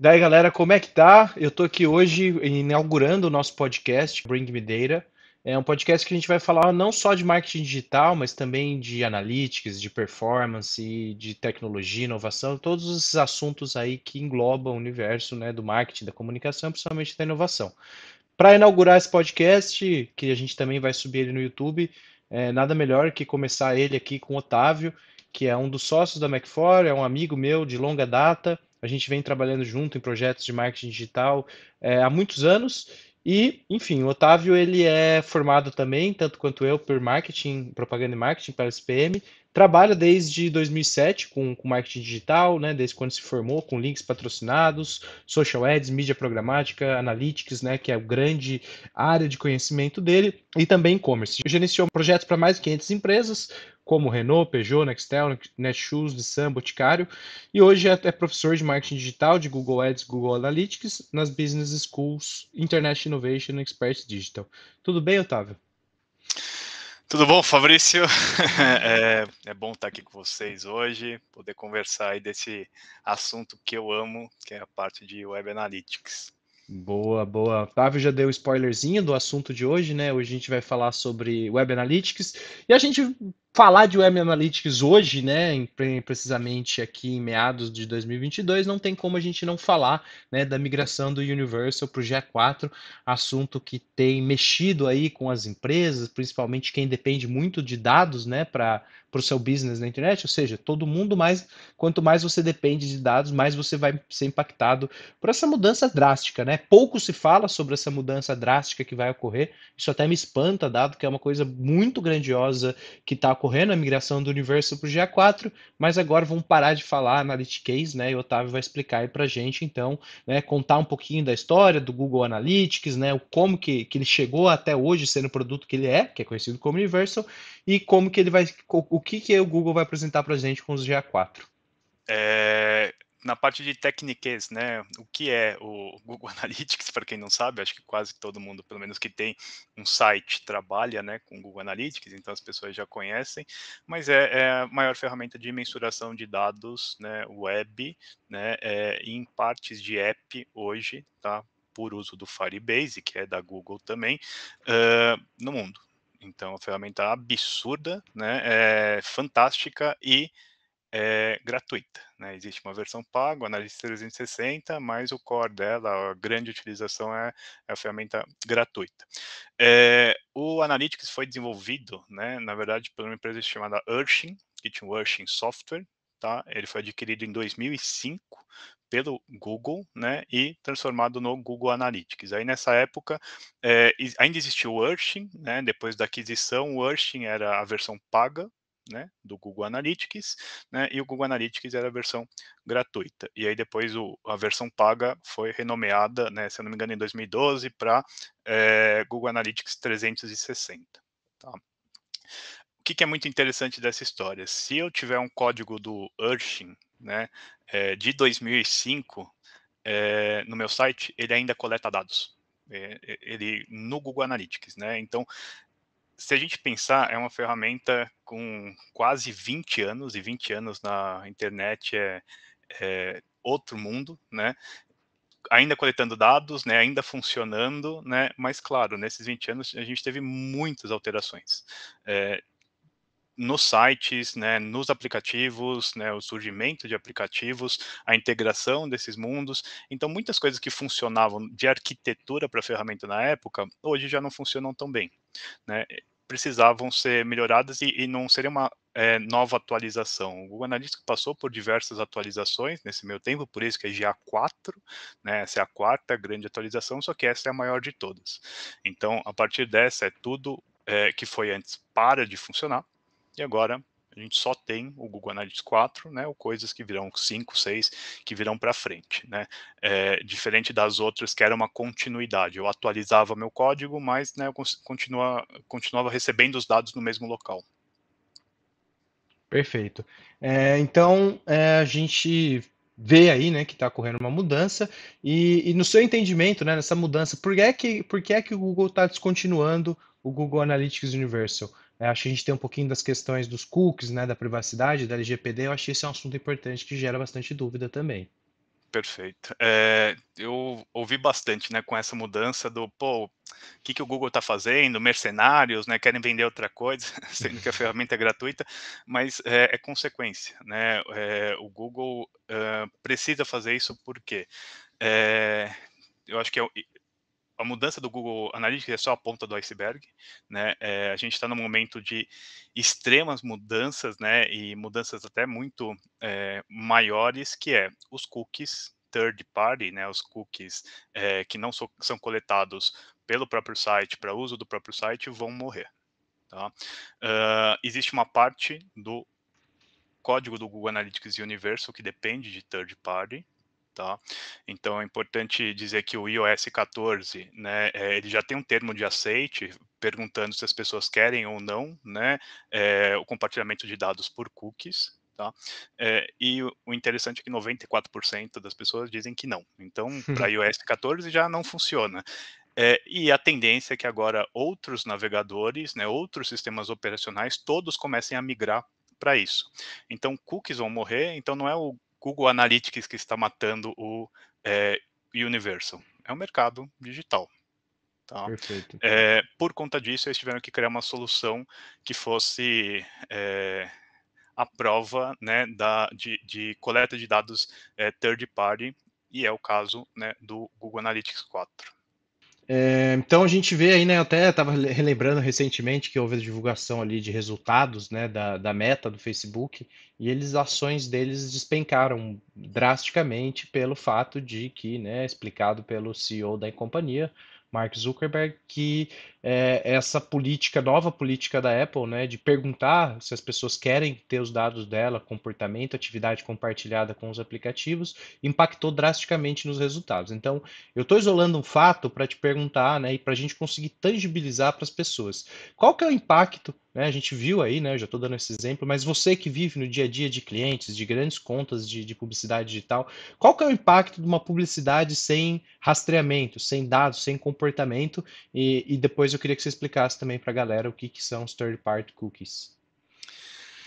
Daí, galera, como é que tá? Eu tô aqui hoje inaugurando o nosso podcast Bring Me Data. É um podcast que a gente vai falar não só de marketing digital, mas também de analytics, de performance, de tecnologia, inovação, todos esses assuntos aí que englobam o universo né, do marketing, da comunicação, principalmente da inovação. Para inaugurar esse podcast, que a gente também vai subir ele no YouTube, é nada melhor que começar ele aqui com o Otávio, que é um dos sócios da mac é um amigo meu de longa data a gente vem trabalhando junto em projetos de marketing digital é, há muitos anos. E, enfim, o Otávio ele é formado também, tanto quanto eu, por marketing, propaganda e marketing para SPM. Trabalha desde 2007 com, com marketing digital, né, desde quando se formou, com links patrocinados, social ads, mídia programática, analytics, né, que é a grande área de conhecimento dele, e também e-commerce. Gerenciou projetos para mais de 500 empresas, como Renault, Peugeot, Nextel, Netshoes, Nissan, Boticário, e hoje é, é, professor de marketing digital de Google Ads, Google Analytics, nas Business Schools Internet Innovation e Expert Digital. Tudo bem, Otávio? Tudo bom, Fabrício? É, é, bom estar aqui com vocês hoje, poder conversar aí desse assunto que eu amo, que é a parte de Web Analytics. Boa, boa. Otávio já deu spoilerzinho do assunto de hoje, né? Hoje a gente vai falar sobre Web Analytics e a gente falar de Web Analytics hoje, né, precisamente aqui em meados de 2022, não tem como a gente não falar, né, da migração do Universal para o g 4 assunto que tem mexido aí com as empresas, principalmente quem depende muito de dados, né, para o seu business na internet, ou seja, todo mundo mais, quanto mais você depende de dados, mais você vai ser impactado por essa mudança drástica, né? Pouco se fala sobre essa mudança drástica que vai ocorrer, isso até me espanta, dado que é uma coisa muito grandiosa que está ocorrendo ocorrendo, a migração do universo para o GA4, mas agora vamos parar de falar Analytics né? E o Otávio vai explicar aí para a gente, então, né, contar um pouquinho da história do Google Analytics, né? Como que, que ele chegou até hoje sendo o produto que ele é, que é conhecido como Universal, e como que ele vai, o, o que, que o Google vai apresentar para a gente com os GA4. É, na parte de técnicas, né? O que é o Google Analytics, para quem não sabe, acho que quase todo mundo, pelo menos que tem um site, trabalha né, com Google Analytics, então as pessoas já conhecem, mas é, é a maior ferramenta de mensuração de dados né, web, né, é, em partes de app hoje, tá? Por uso do Firebase, que é da Google também, uh, no mundo. Então, é a ferramenta absurda, né? É fantástica e é gratuita. Né? Existe uma versão paga, o Analytics 360, mas o core dela, a grande utilização é, é a ferramenta gratuita. É, o Analytics foi desenvolvido, né, na verdade, por uma empresa chamada Urshin, que tinha o Urshin Software, tá? ele foi adquirido em 2005 pelo Google, né, e transformado no Google Analytics. Aí nessa época é, ainda existiu o Urshin, né, depois da aquisição o Urshin era a versão paga né, do Google Analytics, né, e o Google Analytics era a versão gratuita. E aí depois o, a versão paga foi renomeada, né, se eu não me engano, em 2012 para é, Google Analytics 360. Tá? O que, que, é muito interessante dessa história? Se eu tiver um código do Urshin né, é, de 2005 é, eh, no meu site, ele ainda coleta dados eh, ele no Google Analytics, né? Então, se a gente pensar, é uma ferramenta com quase 20 anos, e 20 anos na internet é, é outro mundo, né? Ainda coletando dados, né? ainda funcionando, né? mas claro, nesses 20 anos a gente teve muitas alterações. É, nos sites, né, nos aplicativos, né, o surgimento de aplicativos, a integração desses mundos. Então, muitas coisas que funcionavam de arquitetura para a ferramenta na época, hoje já não funcionam tão bem né, precisavam ser melhoradas e, e não seria uma é, nova atualização. O Google Analytics passou por diversas atualizações nesse meio tempo, por isso que é GA4, né, essa é a quarta grande atualização, só que essa é a maior de todas. Então, a partir dessa, é tudo é, que foi antes para de funcionar, e agora a gente só tem o Google Analytics 4, né, ou coisas que virão 5, 6, que virão para frente, né? É, diferente das outras que era uma continuidade. Eu atualizava meu código, mas né, eu continua, continuava recebendo os dados no mesmo local. Perfeito. É, então, é, a gente vê aí, né, que está ocorrendo uma mudança e, e, no seu entendimento, né, nessa mudança, por que é que, por que, é que o Google está descontinuando o Google Analytics Universal? É, acho que a gente tem um pouquinho das questões dos cookies, né, da privacidade, da LGPD. Eu acho que esse é um assunto importante que gera bastante dúvida também. Perfeito. É, eu ouvi bastante, né, com essa mudança do, pô, o que, que o Google está fazendo? Mercenários, né, querem vender outra coisa, sendo que a ferramenta é gratuita, mas é, é consequência, né? É, o Google precisa fazer isso porque é, eu acho que é a mudança do Google Analytics é só a ponta do iceberg, né? É, a gente está num momento de extremas mudanças, né? E mudanças até muito é, maiores, que é os cookies third party, né? Os cookies é, que não so, são coletados pelo próprio site para uso do próprio site vão morrer. Tá? Uh, existe uma parte do código do Google Analytics Universal que depende de third party, tá? Então é importante dizer que o iOS 14, né, é, ele já tem um termo de aceite perguntando se as pessoas querem ou não, né, é, o compartilhamento de dados por cookies, Tá? É, e o interessante é que 94% das pessoas dizem que não. Então, para iOS 14 já não funciona. É, e a tendência é que agora outros navegadores, né, outros sistemas operacionais, todos comecem a migrar para isso. Então, cookies vão morrer, então não é o Google Analytics que está matando o é, eh, Universal. É um mercado digital. Tá? É, por conta disso, eles tiveram que criar uma solução que fosse é, a prova né, da, de, de coleta de dados é, third party, e é o caso né, do Google Analytics 4. É, então a gente vê aí, né? Até estava relembrando recentemente que houve a divulgação ali de resultados né, da, da meta do Facebook, e eles ações deles despencaram drasticamente pelo fato de que, né, explicado pelo CEO da companhia, Mark Zuckerberg, que é, essa política, nova política da Apple, né, de perguntar se as pessoas querem ter os dados dela, comportamento, atividade compartilhada com os aplicativos, impactou drasticamente nos resultados. Então, eu estou isolando um fato para te perguntar, né, e para a gente conseguir tangibilizar para as pessoas. Qual que é o impacto né, a gente viu aí, né? Eu já estou dando esse exemplo, mas você que vive no dia a dia de clientes, de grandes contas de, de publicidade digital, qual que é o impacto de uma publicidade sem rastreamento, sem dados, sem comportamento? E, e depois eu queria que você explicasse também para a galera o que, que são os third-party cookies.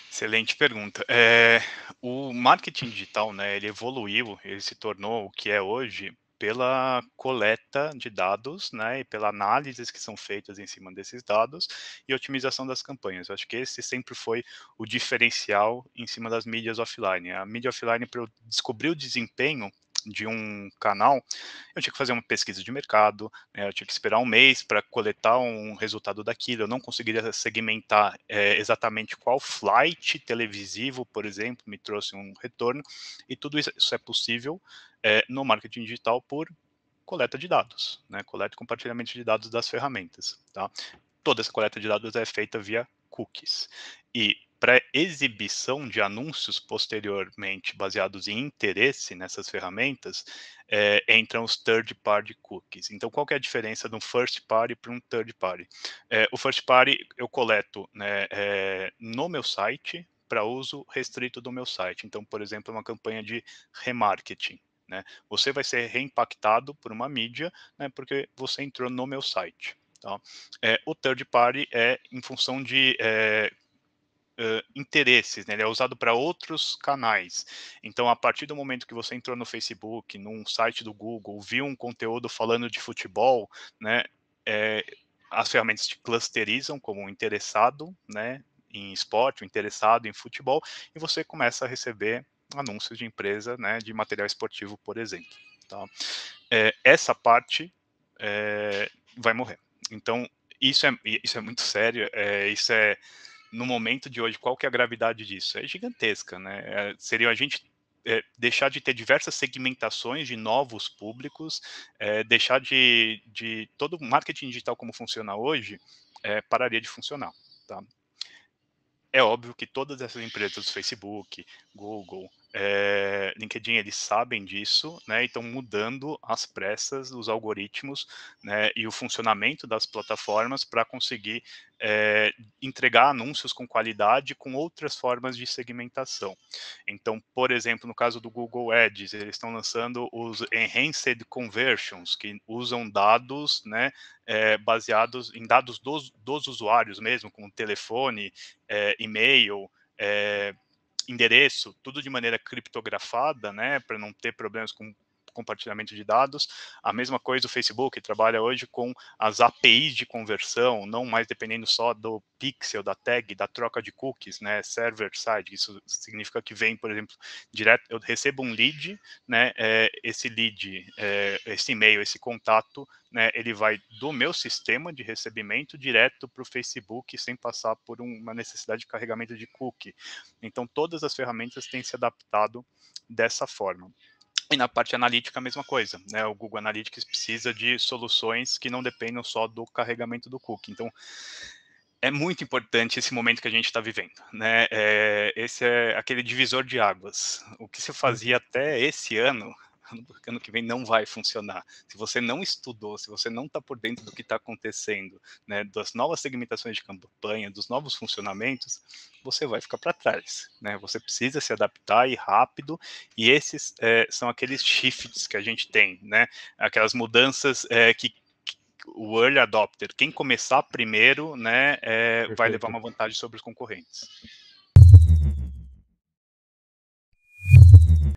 Excelente pergunta. É, o marketing digital, né, ele evoluiu, ele se tornou o que é hoje pela coleta de dados, né, e pela análises que são feitas em cima desses dados e otimização das campanhas. Eu acho que esse sempre foi o diferencial em cima das mídias offline. A mídia offline para eu descobrir o desempenho de um canal, eu tinha que fazer uma pesquisa de mercado, né, eu tinha que esperar um mês para coletar um resultado daquilo, eu não conseguiria segmentar é, exatamente qual flight televisivo, por exemplo, me trouxe um retorno, e tudo isso, isso é possível é, no marketing digital por coleta de dados, né, coleta e compartilhamento de dados das ferramentas. Tá? Toda essa coleta de dados é feita via cookies. E pré-exibição de anúncios posteriormente baseados em interesse nessas ferramentas, é, entram os third-party cookies. Então, qual é a diferença de um first-party para um third-party? É, eh, o first-party eu coleto né, é, no meu site para uso restrito do meu site. Então, por exemplo, uma campanha de remarketing. Né? Você vai ser reimpactado por uma mídia né, porque você entrou no meu site. Então É, o third party é em função de é, uh, interesses, né? ele é usado para outros canais. Então, a partir do momento que você entrou no Facebook, num site do Google, viu um conteúdo falando de futebol, né? É, as ferramentas te clusterizam como interessado, né? em esporte, interessado em futebol, e você começa a receber anúncios de empresa, né, de material esportivo, por exemplo. Tá? É, essa parte é, vai morrer. Então, isso é, isso é muito sério, é, isso é no momento de hoje, qual que é a gravidade disso? É gigantesca, né? É, seria a gente é, deixar de ter diversas segmentações de novos públicos, é, deixar de, de todo o marketing digital como funciona hoje, é, pararia de funcionar, tá? É óbvio que todas essas empresas, Facebook, Google, é, LinkedIn eles sabem disso, né, e estão mudando as pressas os algoritmos, né, e o funcionamento das plataformas para conseguir é, entregar anúncios com qualidade com outras formas de segmentação. Então, por exemplo, no caso do Google Ads, eles estão lançando os Enhanced Conversions, que usam dados, né, é, baseados em dados dos, dos usuários mesmo, como telefone, e-mail, endereço, tudo de maneira criptografada, né, para não ter problemas com compartilhamento de dados. A mesma coisa o Facebook trabalha hoje com as APIs de conversão, não mais dependendo só do pixel, da tag, da troca de cookies, né, server side. Isso significa que vem, por exemplo, direto, eu recebo um lead, né, é, esse lead, é, esse e-mail, esse contato, né, ele vai do meu sistema de recebimento direto para o Facebook, sem passar por uma necessidade de carregamento de cookie. Então, todas as ferramentas têm se adaptado dessa forma. E na parte analítica, a mesma coisa. Né? O Google Analytics precisa de soluções que não dependam só do carregamento do cookie. Então, é muito importante esse momento que a gente está vivendo. Né? É, esse é aquele divisor de águas. O que se fazia até esse ano porque ano que vem não vai funcionar. Se você não estudou, se você não está por dentro do que está acontecendo, né, das novas segmentações de campanha, dos novos funcionamentos, você vai ficar para trás. Né? Você precisa se adaptar e rápido, e esses é, são aqueles shifts que a gente tem, né? aquelas mudanças é, que o early adopter, quem começar primeiro, né, é, vai levar uma vantagem sobre os concorrentes.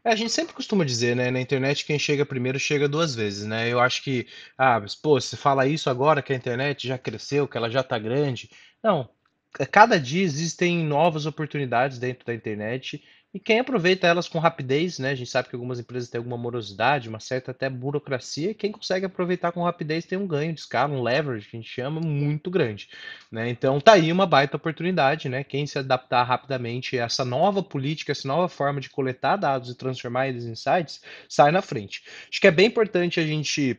É, a gente sempre costuma dizer, né? Na internet, quem chega primeiro chega duas vezes, né? Eu acho que, ah, mas, pô, você fala isso agora que a internet já cresceu, que ela já tá grande. Não. É, cada dia existem novas oportunidades dentro da internet e quem aproveita elas com rapidez, né? A gente sabe que algumas empresas têm alguma morosidade, uma certa até burocracia. Quem consegue aproveitar com rapidez tem um ganho de escala, um leverage que a gente chama muito grande, né? Então tá aí uma baita oportunidade, né? Quem se adaptar rapidamente a essa nova política, essa nova forma de coletar dados e transformar eles em sites, sai na frente. Acho que é bem importante a gente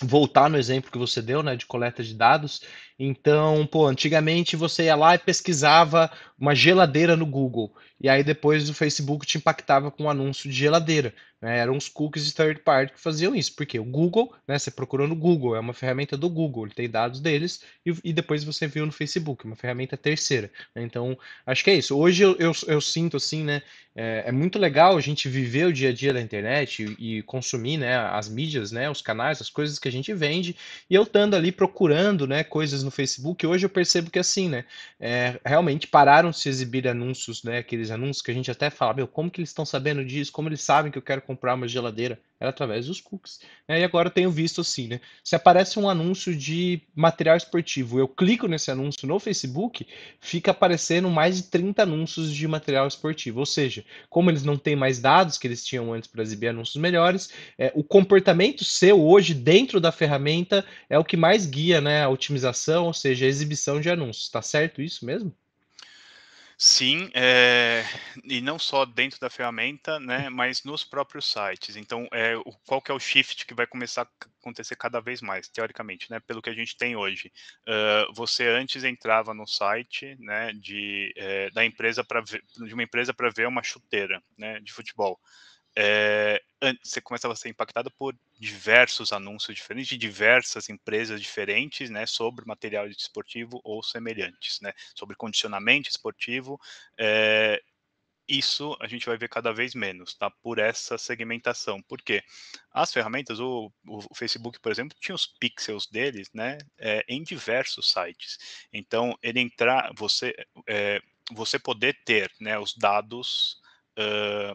voltar no exemplo que você deu, né, de coleta de dados. Então, pô, antigamente você ia lá e pesquisava uma geladeira no Google. E aí depois o Facebook te impactava com um anúncio de geladeira. Né? Eram os cookies de third party que faziam isso. Porque o Google, né? Você procurou no Google, é uma ferramenta do Google, ele tem dados deles, e, e depois você viu no Facebook, uma ferramenta terceira. Né? Então, acho que é isso. Hoje eu, eu, eu sinto assim, né? É, é, muito legal a gente viver o dia a dia da internet e, e, consumir né, as mídias, né, os canais, as coisas que a gente vende. E eu estando ali procurando né, coisas no Facebook, hoje eu percebo que assim, né? É, realmente pararam começaram a se exibir anúncios, né? Aqueles anúncios que a gente até fala, meu, como que eles estão sabendo disso? Como eles sabem que eu quero comprar uma geladeira? Era através dos cookies. Né? E agora eu tenho visto assim, né? Se aparece um anúncio de material esportivo, eu clico nesse anúncio no Facebook, fica aparecendo mais de 30 anúncios de material esportivo. Ou seja, como eles não têm mais dados que eles tinham antes para exibir anúncios melhores, é, o comportamento seu hoje dentro da ferramenta é o que mais guia né, a otimização, ou seja, a exibição de anúncios. Tá certo isso mesmo? Sim, é, e não só dentro da ferramenta, né, mas nos próprios sites. Então, é, o, qual que é o shift que vai começar a acontecer cada vez mais, teoricamente, né, pelo que a gente tem hoje. Uh, você antes entrava no site né, de, é, da empresa para de uma empresa para ver uma chuteira né, de futebol é, você começava a ser impactado por diversos anúncios diferentes de diversas empresas diferentes, né, sobre material esportivo ou semelhantes, né, sobre condicionamento esportivo. É, isso a gente vai ver cada vez menos, tá? Por essa segmentação. Porque as ferramentas, o, o Facebook, por exemplo, tinha os pixels deles, né, é, em diversos sites. Então, ele entrar, você, você poder ter, né, os dados uh,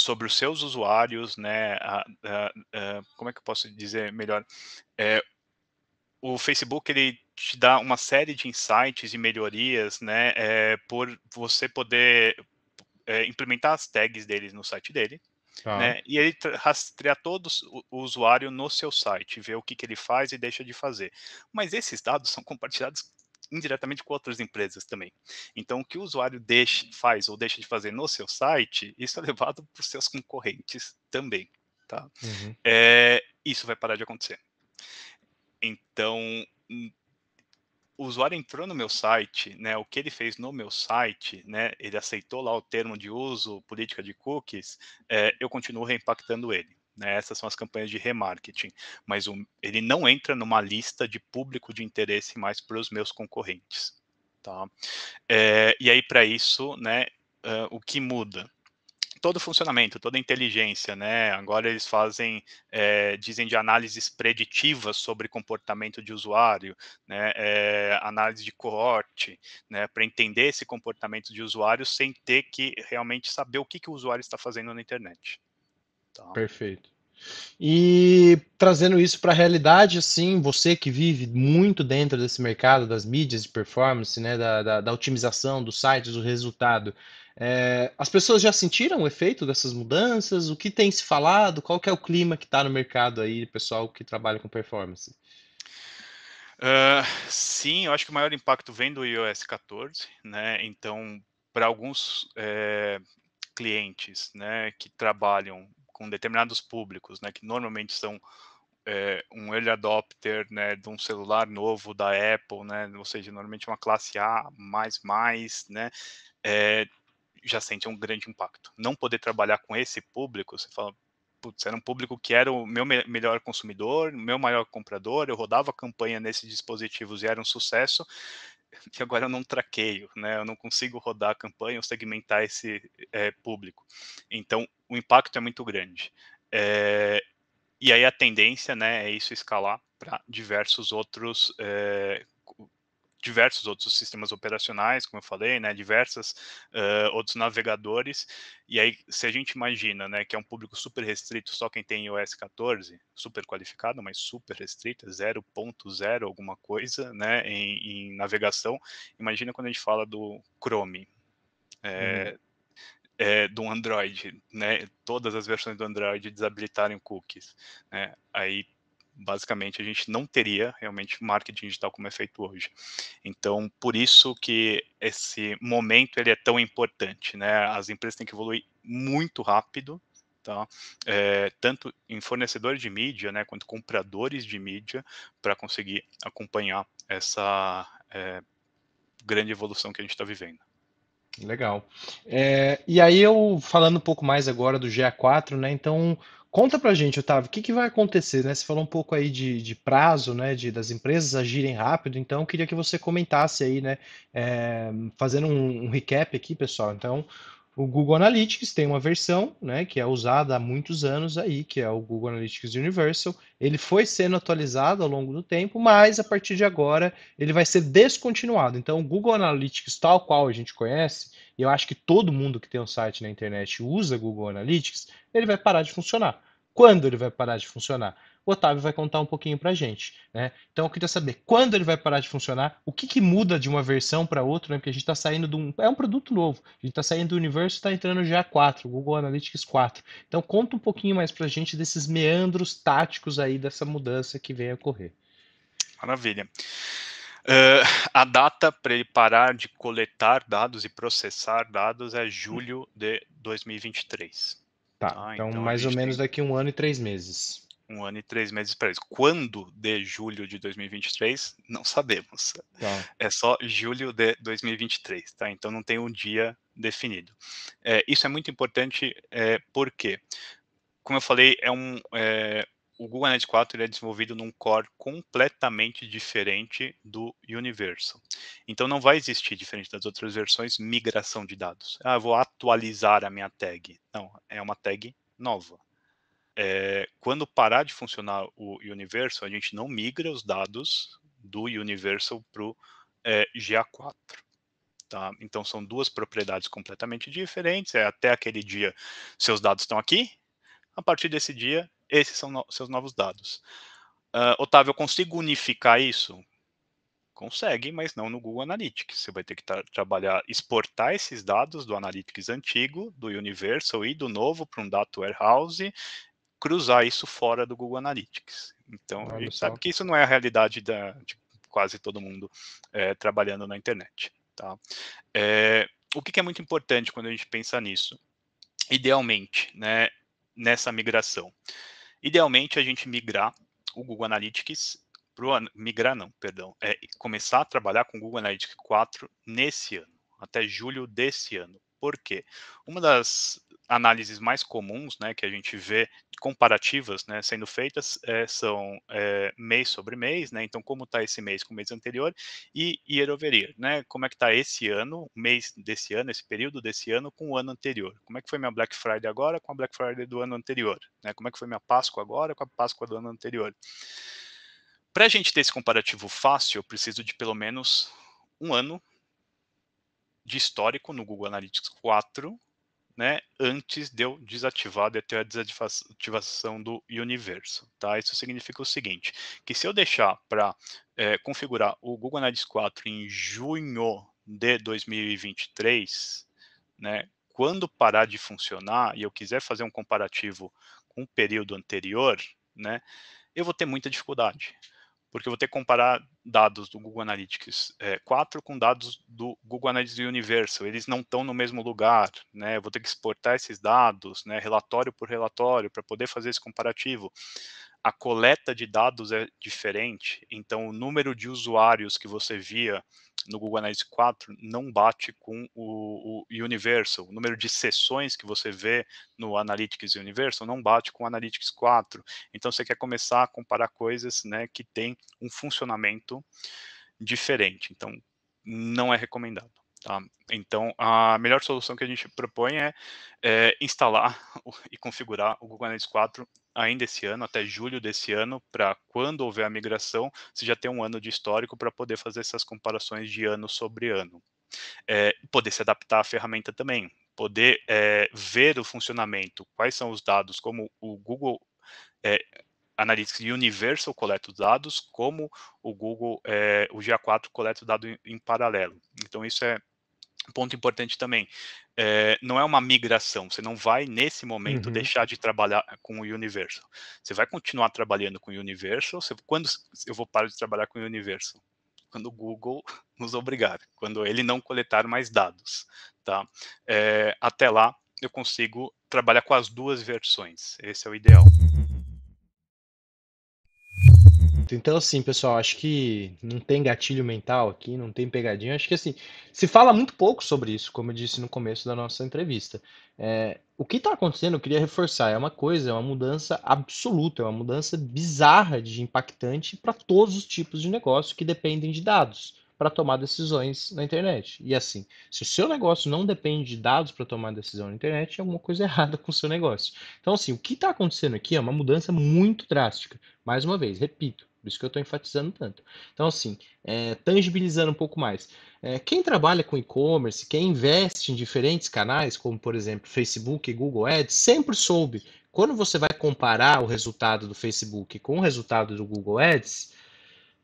sobre os seus usuários, né? A, a, a, como é que eu posso dizer melhor? É, o Facebook ele te dá uma série de insights e melhorias, né? É, por você poder é, implementar as tags deles no site dele. Tá. Né? E ele rastreia todo o usuário no seu site, ver o que, que ele faz e deixa de fazer. Mas esses dados são compartilhados indiretamente com outras empresas também. Então, o que o usuário deixa, faz ou deixa de fazer no seu site, isso é levado para os seus concorrentes também. Tá? Uhum. É, isso vai parar de acontecer. Então, hum, o usuário entrou no meu site, né? O que ele fez no meu site, né? Ele aceitou lá o termo de uso, política de cookies, é, eu continuo reimpactando ele. Né? Essas são as campanhas de remarketing. Mas ele não entra numa lista de público de interesse mais para os meus concorrentes. Tá? É, e aí, para isso, né, uh, o que muda? todo o funcionamento, toda a inteligência, né? Agora eles fazem, é, dizem de análises preditivas sobre comportamento de usuário, né? É, análise de coorte, né? Para entender esse comportamento de usuário sem ter que realmente saber o que, que o usuário está fazendo na internet. Então... Perfeito. E trazendo isso para a realidade, assim, você que vive muito dentro desse mercado das mídias de performance, né, da, da, da otimização dos sites, do resultado, é, as pessoas já sentiram o efeito dessas mudanças? O que tem se falado? Qual que é o clima que está no mercado aí, pessoal que trabalha com performance? Uh, sim, eu acho que o maior impacto vem do iOS 14, né? Então, para alguns é, clientes, né, que trabalham com determinados públicos, né, que normalmente são é, um early adopter né, de um celular novo da Apple, né, ou seja, normalmente uma classe A mais mais, né, é, já sente um grande impacto. Não poder trabalhar com esse público, você fala, putz, era um público que era o meu me melhor consumidor, meu maior comprador, eu rodava campanha nesses dispositivos e era um sucesso. que agora eu não traqueio, né? Eu não consigo rodar a campanha ou segmentar esse é, público. Então, o impacto é muito grande. É, e aí a tendência, né, é isso escalar para diversos outros é, diversos outros sistemas operacionais, como eu falei, né, diversos uh, outros navegadores. E aí, se a gente imagina, né, que é um público super restrito, só quem tem iOS 14, super qualificado, mas super restrito, 0.0 é alguma coisa, né, em, em, navegação. Imagina quando a gente fala do Chrome. É, uhum. É, do Android, né? Todas as versões do Android desabilitarem cookies, né? Aí basicamente a gente não teria realmente marketing digital como é feito hoje. Então, por isso que esse momento ele é tão importante, né? As empresas têm que evoluir muito rápido, tá? É, tanto em fornecedores de mídia, né, quanto compradores de mídia, para conseguir acompanhar essa é, grande evolução que a gente está vivendo. Legal. É, e aí eu falando um pouco mais agora do GA4, né? Então Conta pra gente, Otávio, o que, que vai acontecer, né? Você falou um pouco aí de, de prazo, né? De, das empresas agirem rápido, então queria que você comentasse aí, né? É, fazendo um, um recap aqui, pessoal. Então, o Google Analytics tem uma versão, né, que é usada há muitos anos aí, que é o Google Analytics Universal. Ele foi sendo atualizado ao longo do tempo, mas a partir de agora ele vai ser descontinuado. Então, o Google Analytics tal qual a gente conhece, e eu acho que todo mundo que tem um site na internet usa Google Analytics, ele vai parar de funcionar. Quando ele vai parar de funcionar? O Otávio vai contar um pouquinho para a gente. Né? Então eu queria saber quando ele vai parar de funcionar, o que, que muda de uma versão para outra, né? porque a gente está saindo de um. É um produto novo, a gente está saindo do universo e está entrando já 4, Google Analytics 4. Então conta um pouquinho mais para a gente desses meandros táticos aí dessa mudança que vem a ocorrer. Maravilha. Uh, a data para ele parar de coletar dados e processar dados é julho de 2023. Tá, tá, então, então mais ou menos tem... daqui um ano e três meses. Um ano e três meses para isso. Quando de julho de 2023, não sabemos. Tá. É só julho de 2023, tá? Então não tem um dia definido. É, isso é muito importante é, porque, como eu falei, é um, é, o Google Analytics 4 ele é desenvolvido num core completamente diferente do Universal. Então, não vai existir, diferente das outras versões, migração de dados. Ah, vou atualizar a minha tag. Não, é uma tag nova. É, quando parar de funcionar o Universal, a gente não migra os dados do Universal para o é, GA4. Tá? Então, são duas propriedades completamente diferentes. É até aquele dia, seus dados estão aqui. A partir desse dia, esses são no seus novos dados. Uh, Otávio, eu consigo unificar isso? Consegue, mas não no Google Analytics. Você vai ter que trabalhar, exportar esses dados do Analytics antigo, do Universal e do novo para um Data Warehouse, cruzar isso fora do Google Analytics. Então, a gente sabe que isso não é a realidade da, de quase todo mundo é, trabalhando na internet. Tá? É, o que, que é muito importante quando a gente pensa nisso? Idealmente, né, nessa migração. Idealmente, a gente migrar o Google Analytics pro, migrar não, perdão, é começar a trabalhar com o Google Analytics 4 nesse ano, até julho desse ano. Por quê? Uma das análises mais comuns, né, que a gente vê comparativas, né, sendo feitas é, são é, mês sobre mês, né, então como está esse mês com o mês anterior e year over year, né, como é que está esse ano, mês desse ano, esse período desse ano com o ano anterior, como é que foi minha Black Friday agora com a Black Friday do ano anterior, né, como é que foi minha Páscoa agora com a Páscoa do ano anterior. Para a gente ter esse comparativo fácil, eu preciso de pelo menos um ano de histórico no Google Analytics 4 né, antes de eu desativar, de ter a desativação do universo. Tá? Isso significa o seguinte, que se eu deixar para é, eh, configurar o Google Analytics 4 em junho de 2023, né, quando parar de funcionar e eu quiser fazer um comparativo com o período anterior, né, eu vou ter muita dificuldade porque eu vou ter que comparar dados do Google Analytics é, eh, 4 com dados do Google Analytics Universal. Eles não estão no mesmo lugar, né? Eu vou ter que exportar esses dados, né, relatório por relatório, para poder fazer esse comparativo. A coleta de dados é diferente, então o número de usuários que você via no Google Analytics 4 não bate com o, o Universal. O número de sessões que você vê no Analytics Universal não bate com o Analytics 4. Então, você quer começar a comparar coisas né, que têm um funcionamento diferente. Então, não é recomendado. Tá? Então, a melhor solução que a gente propõe é, é instalar e configurar o Google Analytics 4 ainda esse ano, até julho desse ano, para quando houver a migração, você já ter um ano de histórico para poder fazer essas comparações de ano sobre ano. É, poder se adaptar à ferramenta também, poder é, ver o funcionamento, quais são os dados, como o Google é, Analytics Universal coleta os dados, como o Google, é, o GA4 coleta o dado em, em paralelo. Então, isso é ponto importante também, é, não é uma migração, você não vai, nesse momento, uhum. deixar de trabalhar eh, com o Universal. Você vai continuar trabalhando com o Universal, você, quando eu vou parar de trabalhar com o Universal? Quando o Google nos obrigar, quando ele não coletar mais dados, tá? É, até lá, eu consigo trabalhar com as duas versões, esse é o ideal. Exato. Então, assim, pessoal, acho que não tem gatilho mental aqui, não tem pegadinha. Acho que, assim, se fala muito pouco sobre isso, como eu disse no começo da nossa entrevista. É, o que está acontecendo, eu queria reforçar, é uma coisa, é uma mudança absoluta, é uma mudança bizarra de impactante para todos os tipos de negócio que dependem de dados para tomar decisões na internet. E assim, se o seu negócio não depende de dados para tomar decisão na internet, é alguma coisa errada com o seu negócio. Então, assim, o que está acontecendo aqui é uma mudança muito drástica. Mais uma vez, repito, por isso que eu estou enfatizando tanto. Então, assim, é, tangibilizando um pouco mais. É, quem trabalha com e-commerce, quem investe em diferentes canais, como por exemplo Facebook e Google Ads, sempre soube. Quando você vai comparar o resultado do Facebook com o resultado do Google Ads,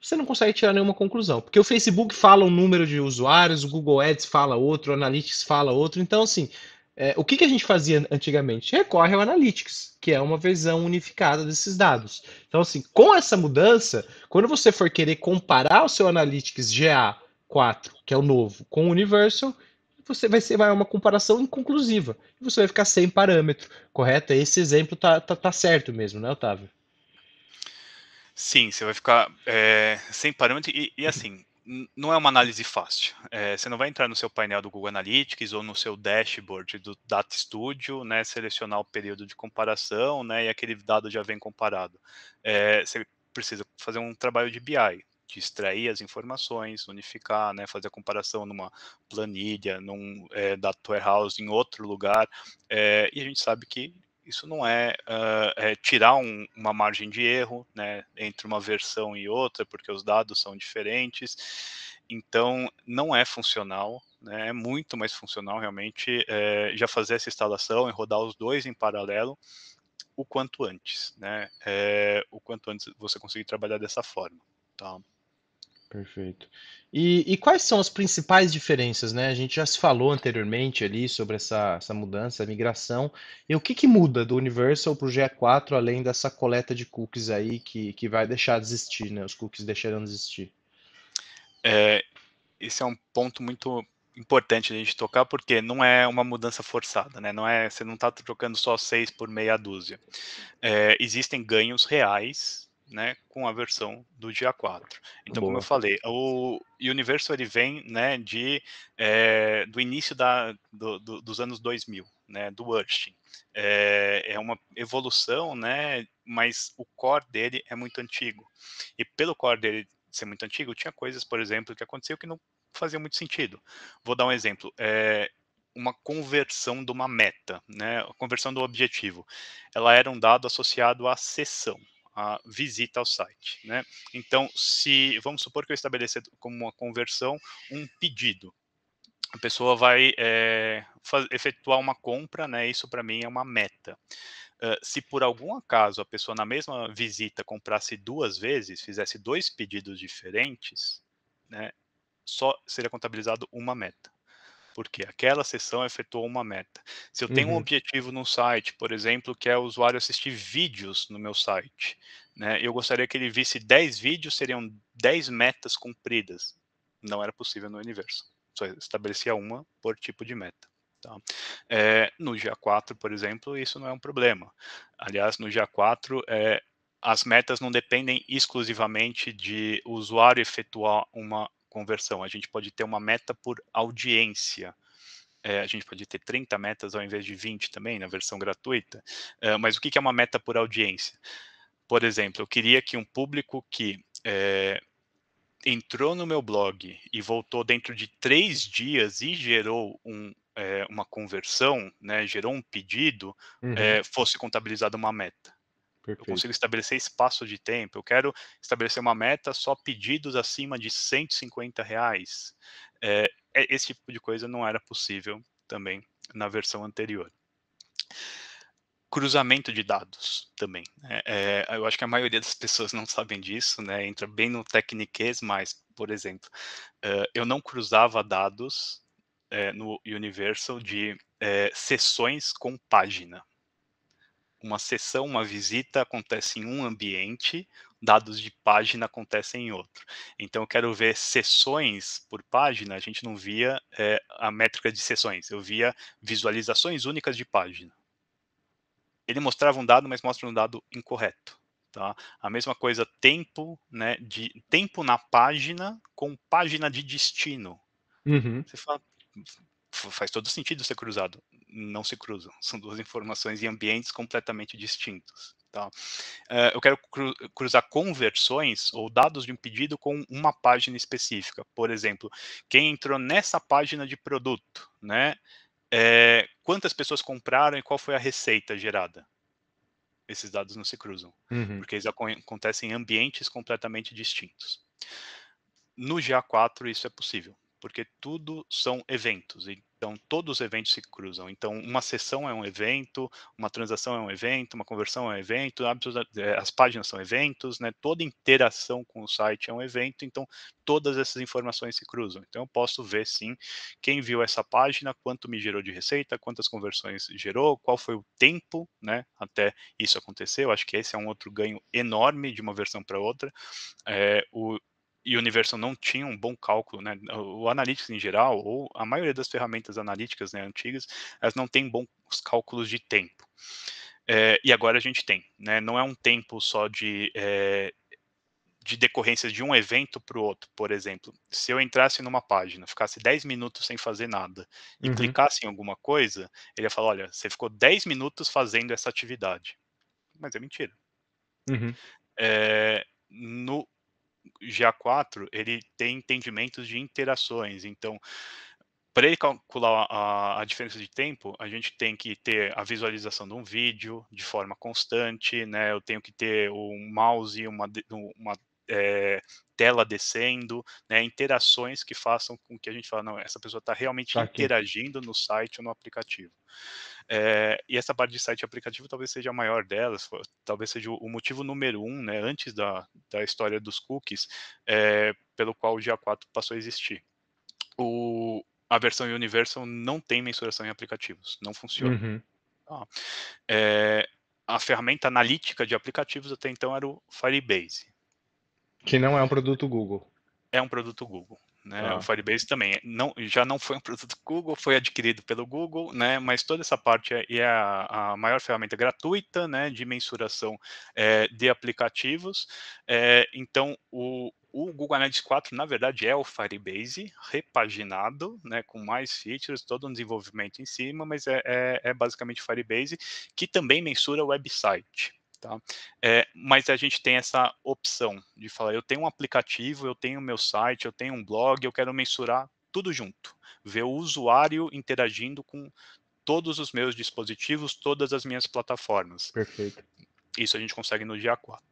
você não consegue tirar nenhuma conclusão. Porque o Facebook fala um número de usuários, o Google Ads fala outro, o Analytics fala outro. Então, assim, é, o que, que, a gente fazia antigamente? Recorre ao Analytics, que é uma versão unificada desses dados. Então, assim, com essa mudança, quando você for querer comparar o seu Analytics GA4, que é o novo, com o Universal, você vai ser vai uma comparação inconclusiva. você vai ficar sem parâmetro, correto? Esse exemplo tá, tá, tá certo mesmo, né, Otávio? Sim, você vai ficar é, sem parâmetro. E, e assim, não é uma análise fácil. É, você não vai entrar no seu painel do Google Analytics ou no seu dashboard do Data Studio, né, selecionar o período de comparação, né, e aquele dado já vem comparado. É, você precisa fazer um trabalho de BI, de extrair as informações, unificar, né, fazer a comparação numa planilha, num é, data warehouse em outro lugar, é, e a gente sabe que isso não é, uh, é tirar um, uma margem de erro né, entre uma versão e outra, porque os dados são diferentes. Então, não é funcional, né, é muito mais funcional realmente é, já fazer essa instalação e rodar os dois em paralelo o quanto antes, né? É, o quanto antes você conseguir trabalhar dessa forma, tá? Perfeito. E, e, quais são as principais diferenças, né? A gente já se falou anteriormente ali sobre essa, essa mudança, a migração. E o que, que muda do Universal para o GA4, além dessa coleta de cookies aí que, que vai deixar de existir, né? Os cookies deixarão de existir. É, esse é um ponto muito importante a gente tocar, porque não é uma mudança forçada, né? Não é, você não está trocando só seis por meia dúzia. É, existem ganhos reais né, com a versão do dia 4. Então, Boa. como eu falei, o universo ele vem né, de, é, do início da, do, do, dos anos 2000, né, do Urshin. É, eh, é, uma evolução, né, mas o core dele é muito antigo. E pelo core dele ser muito antigo, tinha coisas, por exemplo, que aconteceu que não fazia muito sentido. Vou dar um exemplo. É, uma conversão de uma meta, né? A conversão do objetivo. Ela era um dado associado à sessão a visita ao site. Né? Então, se vamos supor que eu estabeleça como uma conversão um pedido, a pessoa vai é, efetuar uma compra, né? Isso para mim é uma meta. Uh, se por algum acaso a pessoa na mesma visita comprasse duas vezes, fizesse dois pedidos diferentes, né? Só seria contabilizado uma meta porque aquela sessão efetuou uma meta. Se eu tenho uhum. um objetivo no site, por exemplo, que é o usuário assistir vídeos no meu site, né, eu gostaria que ele visse 10 vídeos, seriam 10 metas cumpridas. Não era possível no universo. Só estabelecia uma por tipo de meta. Tá? É, no GA4, por exemplo, isso não é um problema. Aliás, no GA4, é, as metas não dependem exclusivamente de o usuário efetuar uma conversão. A gente pode ter uma meta por audiência. É, a gente pode ter 30 metas ao invés de 20 também, na versão gratuita. É, mas o que é uma meta por audiência? Por exemplo, eu queria que um público que é, entrou no meu blog e voltou dentro de três dias e gerou um, é, uma conversão, né, gerou um pedido, é, uhum. fosse contabilizado uma meta. Perfeito. Eu consigo estabelecer espaço de tempo. Eu quero estabelecer uma meta só pedidos acima de 150 reais. É, é, esse tipo de coisa não era possível também na versão anterior. Cruzamento de dados também. Né? É, eu acho que a maioria das pessoas não sabem disso, né? Entra bem no tecniquez, mas, por exemplo, é, eu não cruzava dados é, no Universal de sessões com página uma sessão, uma visita acontece em um ambiente, dados de página acontecem em outro. Então, eu quero ver sessões por página, a gente não via é, a métrica de sessões, eu via visualizações únicas de página. Ele mostrava um dado, mas mostra um dado incorreto. Tá? A mesma coisa, tempo, né, de, tempo na página com página de destino. Uhum. Você fala, faz todo sentido ser cruzado não se cruzam. São duas informações em ambientes completamente distintos. Tá? Uh, eu quero cru cruzar conversões ou dados de um pedido com uma página específica. Por exemplo, quem entrou nessa página de produto, né? É, quantas pessoas compraram e qual foi a receita gerada? Esses dados não se cruzam, uhum. porque eles ac acontecem em ambientes completamente distintos. No GA4 isso é possível, porque tudo são eventos e então, todos os eventos se cruzam. Então, uma sessão é um evento, uma transação é um evento, uma conversão é um evento, é, as páginas são eventos, né? Toda interação com o site é um evento, então todas essas informações se cruzam. Então, eu posso ver, sim, quem viu essa página, quanto me gerou de receita, quantas conversões gerou, qual foi o tempo, né, até isso acontecer. Eu acho que esse é um outro ganho enorme de uma versão para outra. É, o e o Universal não tinha um bom cálculo, né? O Analytics em geral, ou a maioria das ferramentas analíticas né, antigas, elas não têm bons cálculos de tempo. É, e agora a gente tem, né? Não é um tempo só de, é, de decorrência de um evento para o outro, por exemplo. Se eu entrasse numa página, ficasse 10 minutos sem fazer nada e uhum. clicasse em alguma coisa, ele ia falar: olha, você ficou 10 minutos fazendo essa atividade. Mas é mentira. Uhum. É, no GA4 ele tem entendimentos de interações. Então, para ele calcular a, a, diferença de tempo, a gente tem que ter a visualização de um vídeo de forma constante, né? Eu tenho que ter um mouse, uma, uma é, tela descendo, né? Interações que façam com que a gente fale, não, essa pessoa está realmente tá interagindo no site ou no aplicativo. É, e essa parte de site e aplicativo talvez seja a maior delas, talvez seja o motivo número um, né, antes da, da história dos cookies, é, pelo qual o GA4 passou a existir. O, a versão Universal não tem mensuração em aplicativos, não funciona. Uhum. Ah, é, a ferramenta analítica de aplicativos até então era o Firebase. Que não é um produto Google. É um produto Google. Né? Ah. O Firebase também não, já não foi um produto do Google, foi adquirido pelo Google, né? mas toda essa parte é, é a, a maior ferramenta gratuita né? de mensuração é, de aplicativos. É, então, o, o Google Analytics 4, na verdade, é o Firebase repaginado, né, com mais features, todo um desenvolvimento em cima, mas é, é, é basicamente o Firebase, que também mensura o website. Tá? É, mas a gente tem essa opção de falar, eu tenho um aplicativo, eu tenho meu site, eu tenho um blog, eu quero mensurar tudo junto, ver o usuário interagindo com todos os meus dispositivos, todas as minhas plataformas. Perfeito. Isso a gente consegue no dia 4.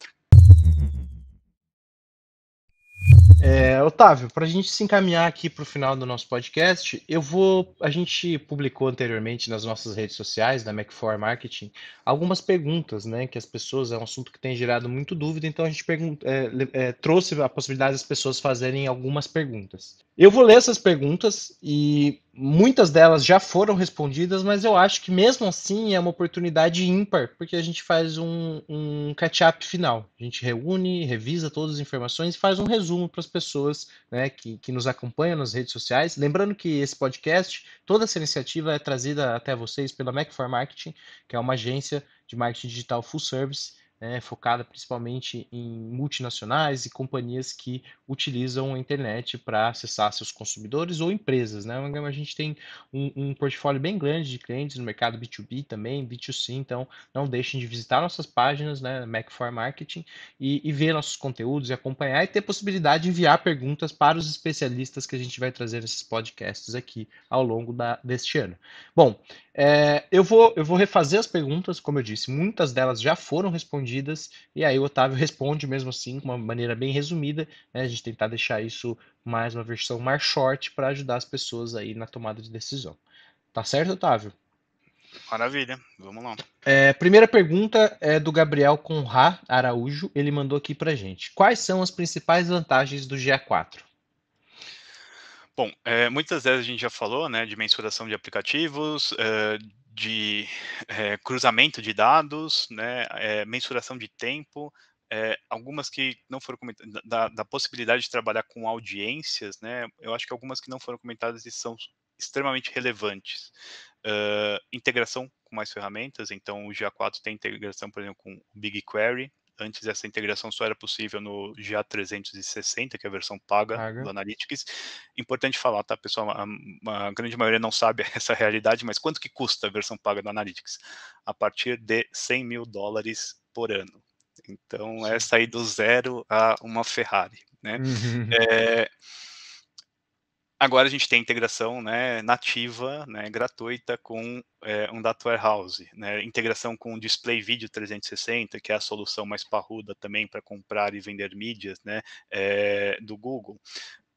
É, Otávio, para a gente se encaminhar aqui para o final do nosso podcast, eu vou. A gente publicou anteriormente nas nossas redes sociais, da Mac4 Marketing, algumas perguntas, né? Que as pessoas é um assunto que tem gerado muito dúvida, então a gente é, é, trouxe a possibilidade das pessoas fazerem algumas perguntas. Eu vou ler essas perguntas e muitas delas já foram respondidas, mas eu acho que mesmo assim é uma oportunidade ímpar, porque a gente faz um, um catch-up final. A gente reúne, revisa todas as informações e faz um resumo para as pessoas né, que, que nos acompanham nas redes sociais. Lembrando que esse podcast, toda essa iniciativa é trazida até vocês pela Mac for Marketing, que é uma agência de marketing digital full service né, focada principalmente em multinacionais e companhias que utilizam a internet para acessar seus consumidores ou empresas. Né? A gente tem um, um, portfólio bem grande de clientes no mercado B2B também, B2C, então não deixem de visitar nossas páginas, né, Mac4 Marketing, e, e ver nossos conteúdos e acompanhar e ter possibilidade de enviar perguntas para os especialistas que a gente vai trazer nesses podcasts aqui ao longo da, deste ano. Bom, é, eu, vou, eu vou refazer as perguntas, como eu disse, muitas delas já foram respondidas respondidas, e aí o Otávio responde mesmo assim, com uma maneira bem resumida, né? a gente tentar deixar isso mais uma versão mais short para ajudar as pessoas aí na tomada de decisão. Tá certo, Otávio? Maravilha, vamos lá. É, primeira pergunta é do Gabriel Conrá Araújo, ele mandou aqui para gente. Quais são as principais vantagens do GA4? Bom, é, muitas vezes a gente já falou né, de mensuração de aplicativos, é, de é, cruzamento de dados, né, é, mensuração de tempo, é, algumas que não foram comentadas, da, da, possibilidade de trabalhar com audiências, né, eu acho que algumas que não foram comentadas e são extremamente relevantes. Uh, integração com mais ferramentas, então o GA4 tem integração, por exemplo, com o BigQuery, antes essa integração só era possível no GA360, que é a versão paga, paga. do Analytics. Importante falar, tá, pessoal? A, a, grande maioria não sabe essa realidade, mas quanto que custa a versão paga do Analytics? A partir de 100 mil dólares por ano. Então, é sair do zero a uma Ferrari, né? Uhum. É, agora a gente tem integração né, nativa, né, gratuita com é, um data warehouse, né, integração com o Display Video 360, que é a solução mais parruda também para comprar e vender mídias né, é, do Google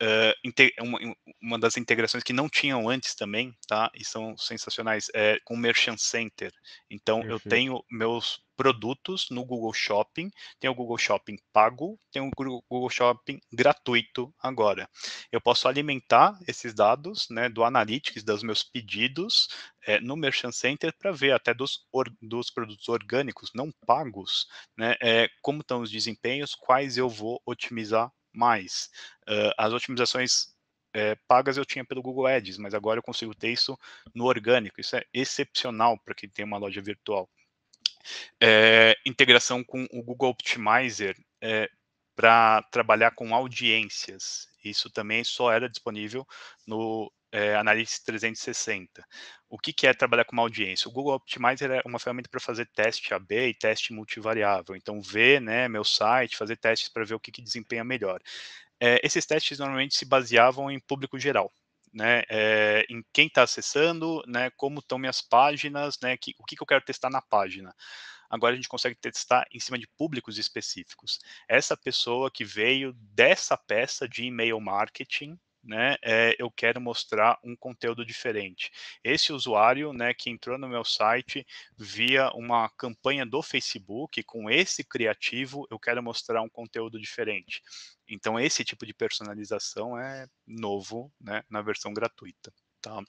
uh, uma, uma, das integrações que não tinham antes também, tá? E são sensacionais, é com o Merchant Center. Então, Perfeito. eu tenho meus produtos no Google Shopping, tem o Google Shopping pago, tem o Google Shopping gratuito agora. Eu posso alimentar esses dados né, do Analytics, dos meus pedidos é, no Merchant Center para ver até dos, or, dos produtos orgânicos não pagos, né, é, como estão os desempenhos, quais eu vou otimizar mais. Uh, as otimizações é, pagas eu tinha pelo Google Ads, mas agora eu consigo ter isso no orgânico. Isso é excepcional para quem tem uma loja virtual. É, integração com o Google Optimizer é, para trabalhar com audiências. Isso também só era disponível no é, Analytics 360. O que, que, é trabalhar com uma audiência? O Google Optimizer é uma ferramenta para fazer teste AB e teste multivariável. Então, ver né, meu site, fazer testes para ver o que, que desempenha melhor. É, esses testes normalmente se baseavam em público geral. Né, é, em quem está acessando, né, como estão minhas páginas, né, que, o que, que eu quero testar na página agora a gente consegue testar em cima de públicos específicos. Essa pessoa que veio dessa peça de e-mail marketing, né, é, eu quero mostrar um conteúdo diferente. Esse usuário, né, que entrou no meu site via uma campanha do Facebook, com esse criativo, eu quero mostrar um conteúdo diferente. Então, esse tipo de personalização é novo, né, na versão gratuita. Tá?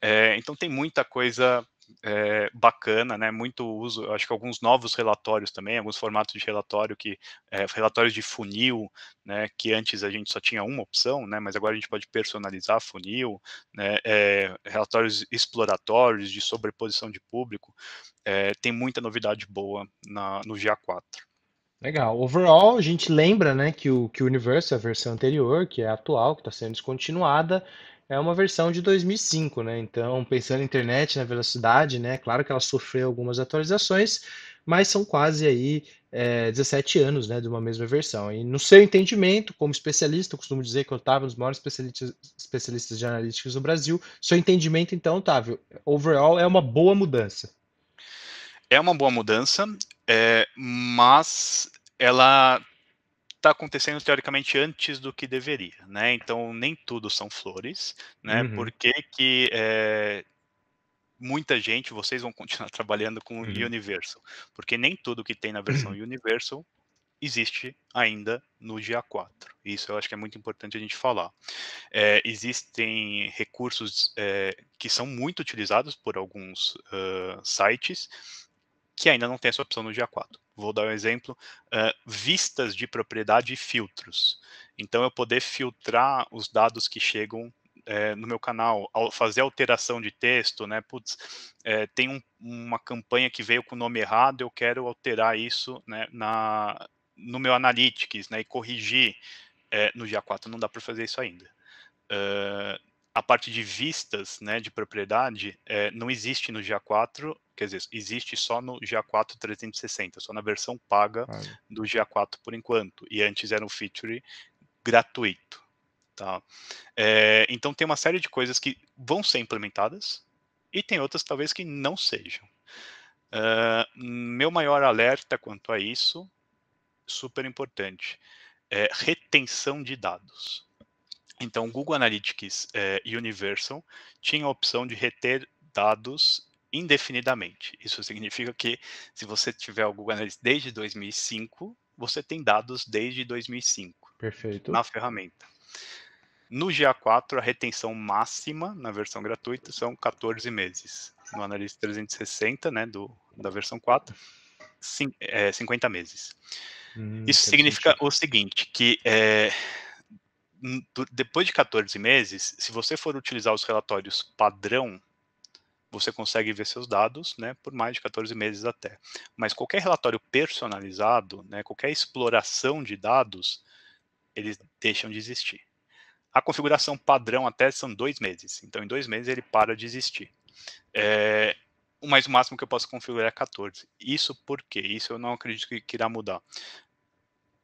É, então, tem muita coisa é, bacana, né? Muito uso, acho que alguns novos relatórios também, alguns formatos de relatório que é, relatórios de funil, né? Que antes a gente só tinha uma opção, né? Mas agora a gente pode personalizar funil, né? É, relatórios exploratórios de sobreposição de público, tem muita novidade boa na, no GA4. Legal. Overall, a gente lembra né, que, o, que o Universo, a versão anterior, que é a atual, que está sendo descontinuada, é uma versão de 2005, né? Então, pensando na internet, na velocidade, né? Claro que ela sofreu algumas atualizações, mas são quase aí é, 17 anos, né, de uma mesma versão. E no seu entendimento, como especialista, eu costumo dizer que eu estava um dos maiores especialistas, especialistas de analíticos do Brasil. Seu entendimento, então, Otávio, overall é uma boa mudança. É uma boa mudança, é, mas ela está acontecendo teoricamente antes do que deveria, né? Então nem tudo são flores, né? Uhum. Porque que é, muita gente, vocês vão continuar trabalhando com o uhum. Universal, porque nem tudo que tem na versão uhum. Universal existe ainda no GA4. Isso eu acho que é muito importante a gente falar. É, existem recursos é, que são muito utilizados por alguns uh, sites que ainda não tem essa opção no GA4. Vou dar um exemplo, uh, vistas de propriedade e filtros. Então, eu poder filtrar os dados que chegam é, no meu canal, ao fazer alteração de texto, né? Putz, é, tem um, uma campanha que veio com o nome errado, eu quero alterar isso né, na, no meu Analytics né, e corrigir. É, no GA4 não dá para fazer isso ainda. Uh, a parte de vistas né, de propriedade é, não existe no GA4, quer dizer, existe só no GA4 360, só na versão paga ah, é. do GA4 por enquanto. E antes era um feature gratuito. Tá? É, então tem uma série de coisas que vão ser implementadas e tem outras talvez que não sejam. Uh, meu maior alerta quanto a isso, super importante, é retenção de dados então, o Google Analytics é, Universal tinha a opção de reter dados indefinidamente. Isso significa que se você tiver o Google Analytics desde 2005, você tem dados desde 2005. Perfeito. Na ferramenta. No GA4, a retenção máxima na versão gratuita são 14 meses. No Analytics 360, né, do, da versão 4, cin, é, eh, 50 meses. Hum, Isso significa o seguinte, que é, depois de 14 meses, se você for utilizar os relatórios padrão, você consegue ver seus dados né, por mais de 14 meses até. Mas qualquer relatório personalizado, né, qualquer exploração de dados, eles deixam de existir. A configuração padrão até são dois meses. Então, em dois meses, ele para de existir. É, mas o máximo que eu posso configurar é 14. Isso por quê? Isso eu não acredito que, que irá mudar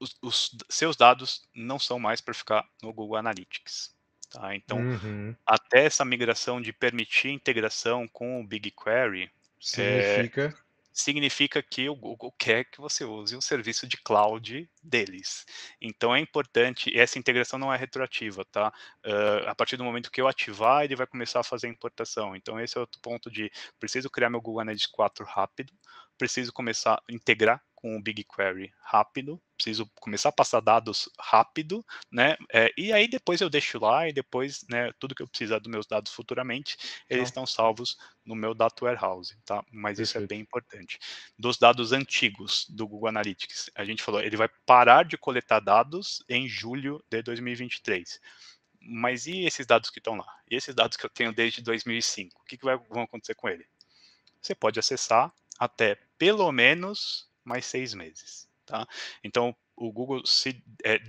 os, os, seus dados não são mais para ficar no Google Analytics. Tá? Então, uhum. até essa migração de permitir integração com o BigQuery significa, é, significa que o Google quer que você use o um serviço de cloud deles. Então, é importante, e essa integração não é retroativa, tá? Uh, a partir do momento que eu ativar, ele vai começar a fazer a importação. Então, esse é outro ponto de, preciso criar meu Google Analytics 4 rápido, preciso começar a integrar com o BigQuery rápido, preciso começar a passar dados rápido, né? É, e aí depois eu deixo lá e depois, né, tudo que eu precisar dos meus dados futuramente, eles estão salvos no meu data warehouse, tá? Mas Perfeito. isso é bem importante. Dos dados antigos do Google Analytics, a gente falou, ele vai parar de coletar dados em julho de 2023 mas e esses dados que estão lá? E esses dados que eu tenho desde 2005? O que, que vai, vão acontecer com ele? Você pode acessar até pelo menos mais seis meses. Tá? Então, o Google se é,